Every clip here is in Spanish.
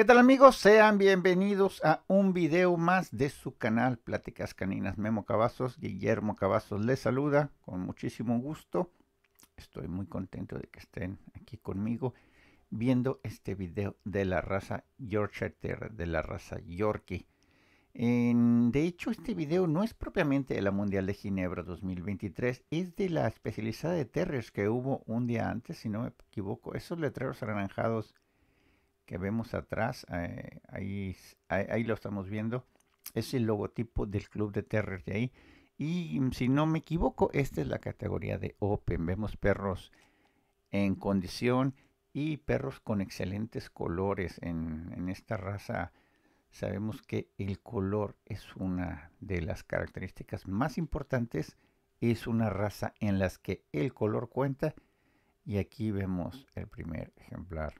¿Qué tal amigos? Sean bienvenidos a un video más de su canal Pláticas Caninas. Memo Cavazos, Guillermo Cavazos les saluda con muchísimo gusto. Estoy muy contento de que estén aquí conmigo viendo este video de la raza Yorkshire Terrier, de la raza Yorkie. de hecho, este video no es propiamente de la Mundial de Ginebra 2023, es de la especializada de Terriers que hubo un día antes, si no me equivoco. Esos letreros anaranjados que vemos atrás, eh, ahí, ahí, lo estamos viendo, es el logotipo del Club de Terror de ahí. Y mm, si no me equivoco, esta es la categoría de Open. Vemos perros en condición y perros con excelentes colores en, en esta raza sabemos que el color es una de las características más importantes. Es una raza en las que el color cuenta. Y aquí vemos el primer ejemplar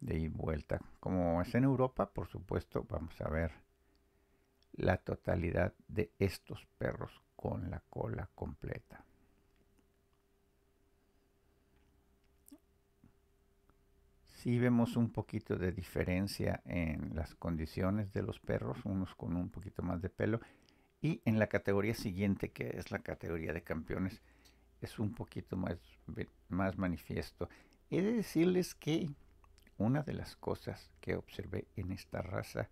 de y vuelta. Como es en Europa, por supuesto, vamos a ver la totalidad de estos perros con la cola completa. Si vemos un poquito de diferencia en las condiciones de los perros, unos con un poquito más de pelo, y en la categoría siguiente, que es la categoría de campeones, es un poquito más, más manifiesto. He de decirles que una de las cosas que observé en esta raza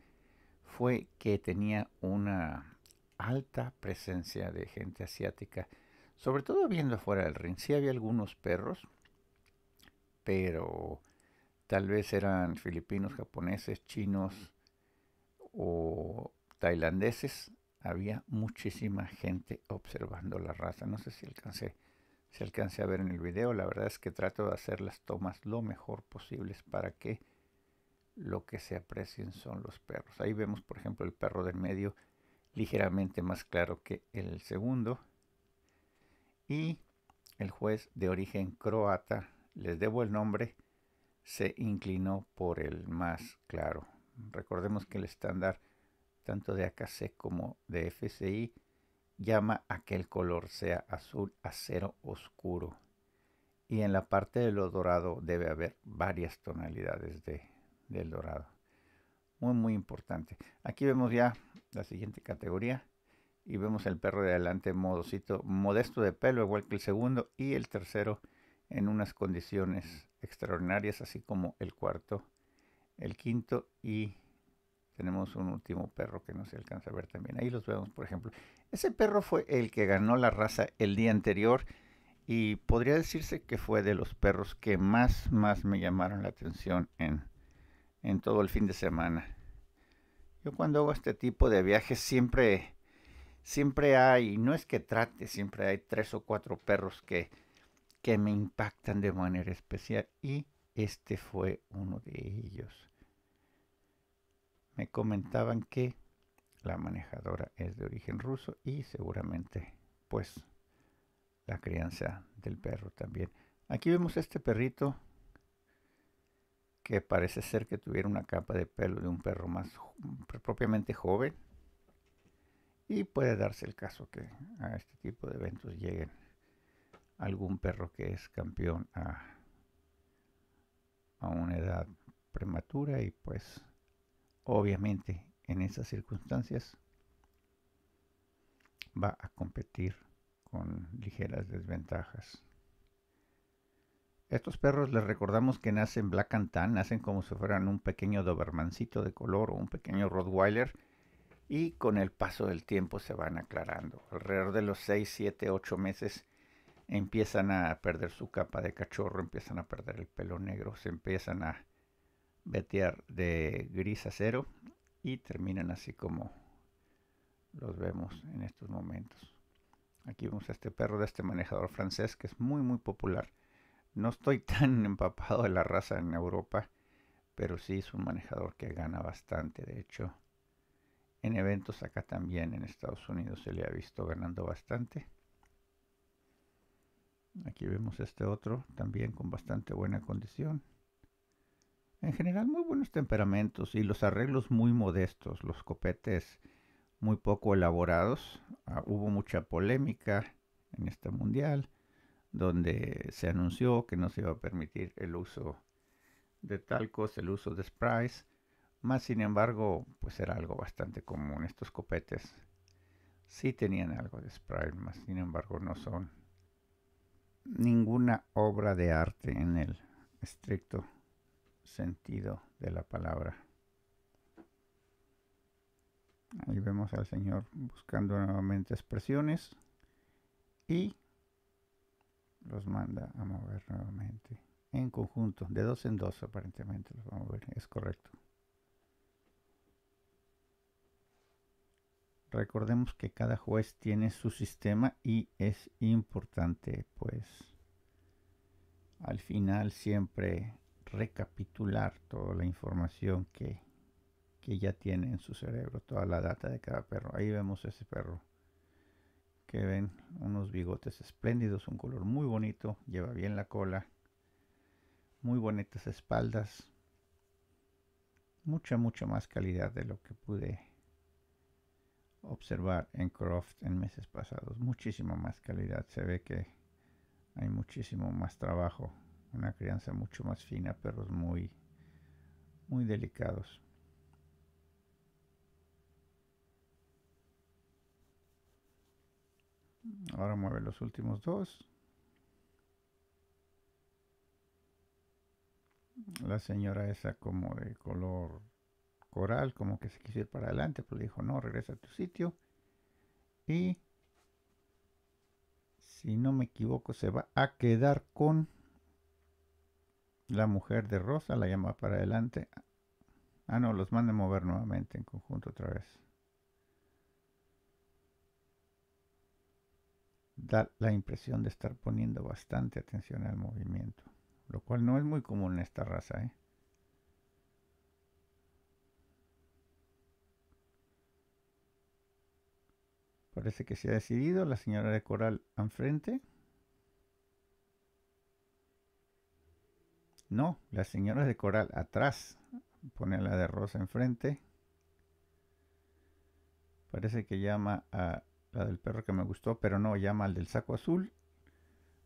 fue que tenía una alta presencia de gente asiática, sobre todo viendo afuera del ring. Sí había algunos perros, pero tal vez eran filipinos, japoneses, chinos o tailandeses. Había muchísima gente observando la raza. No sé si alcancé se alcance a ver en el video. La verdad es que trato de hacer las tomas lo mejor posibles para que lo que se aprecien son los perros. Ahí vemos, por ejemplo, el perro del medio ligeramente más claro que el segundo. Y el juez de origen croata, les debo el nombre, se inclinó por el más claro. Recordemos que el estándar tanto de AKC como de FCI llama a que el color sea azul acero oscuro. Y en la parte de lo dorado debe haber varias tonalidades de, del dorado. Muy, muy importante. Aquí vemos ya la siguiente categoría. Y vemos el perro de adelante modosito, modesto de pelo, igual que el segundo. Y el tercero en unas condiciones extraordinarias, así como el cuarto, el quinto y tenemos un último perro que no se alcanza a ver también. Ahí los vemos, por ejemplo. Ese perro fue el que ganó la raza el día anterior y podría decirse que fue de los perros que más, más me llamaron la atención en, en todo el fin de semana. Yo cuando hago este tipo de viajes siempre, siempre hay, no es que trate, siempre hay tres o cuatro perros que, que me impactan de manera especial y este fue uno de ellos me comentaban que la manejadora es de origen ruso y seguramente pues la crianza del perro también. Aquí vemos este perrito que parece ser que tuviera una capa de pelo de un perro más propiamente joven y puede darse el caso que a este tipo de eventos lleguen algún perro que es campeón a, a una edad prematura y pues obviamente en esas circunstancias va a competir con ligeras desventajas. Estos perros les recordamos que nacen Black and Tan, nacen como si fueran un pequeño Dobermancito de color o un pequeño Rottweiler y con el paso del tiempo se van aclarando. Alrededor de los 6, 7, 8 meses empiezan a perder su capa de cachorro, empiezan a perder el pelo negro, se empiezan a vetear de gris a y terminan así como los vemos en estos momentos. Aquí vemos este perro de este manejador francés que es muy muy popular. No estoy tan empapado de la raza en Europa, pero sí es un manejador que gana bastante. De hecho, en eventos acá también en Estados Unidos se le ha visto ganando bastante. Aquí vemos este otro también con bastante buena condición. En general muy buenos temperamentos y los arreglos muy modestos, los copetes muy poco elaborados. Ah, hubo mucha polémica en este mundial donde se anunció que no se iba a permitir el uso de talcos, el uso de sprays, más sin embargo, pues era algo bastante común. Estos copetes sí tenían algo de spray, más sin embargo no son ninguna obra de arte en el estricto sentido de la palabra. Ahí vemos al Señor buscando nuevamente expresiones y los manda a mover nuevamente en conjunto, de dos en dos aparentemente los vamos a ver, es correcto. Recordemos que cada juez tiene su sistema y es importante pues al final siempre recapitular toda la información que, que ya tiene en su cerebro, toda la data de cada perro. Ahí vemos ese perro que ven unos bigotes espléndidos, un color muy bonito, lleva bien la cola, muy bonitas espaldas, mucha, mucha más calidad de lo que pude observar en Croft en meses pasados, muchísima más calidad, se ve que hay muchísimo más trabajo una crianza mucho más fina, perros muy, muy delicados. Ahora mueve los últimos dos. La señora esa como de color coral, como que se quiso ir para adelante, pero pues le dijo, no, regresa a tu sitio. Y, si no me equivoco, se va a quedar con la mujer de Rosa la llama para adelante. Ah, no, los manda a mover nuevamente en conjunto otra vez. Da la impresión de estar poniendo bastante atención al movimiento, lo cual no es muy común en esta raza, ¿eh? Parece que se ha decidido la señora de Coral enfrente. No, la señora de coral atrás. Pone la de rosa enfrente. Parece que llama a la del perro que me gustó, pero no, llama al del saco azul.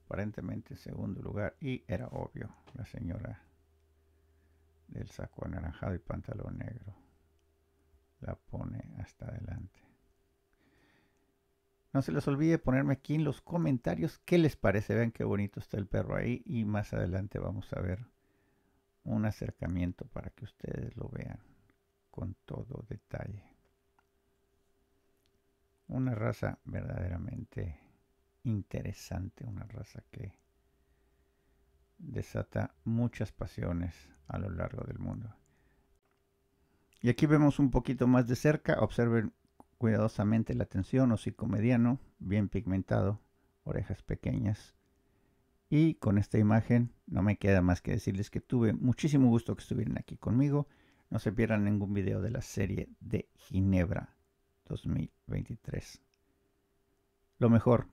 Aparentemente en segundo lugar. Y era obvio, la señora del saco anaranjado y pantalón negro. La pone hasta adelante. No se les olvide ponerme aquí en los comentarios qué les parece. Vean qué bonito está el perro ahí y más adelante vamos a ver un acercamiento para que ustedes lo vean con todo detalle. Una raza verdaderamente interesante, una raza que desata muchas pasiones a lo largo del mundo. Y aquí vemos un poquito más de cerca, observen cuidadosamente la atención, hocico mediano, bien pigmentado, orejas pequeñas. Y con esta imagen no me queda más que decirles que tuve muchísimo gusto que estuvieran aquí conmigo. No se pierdan ningún video de la serie de Ginebra 2023. Lo mejor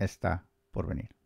está por venir.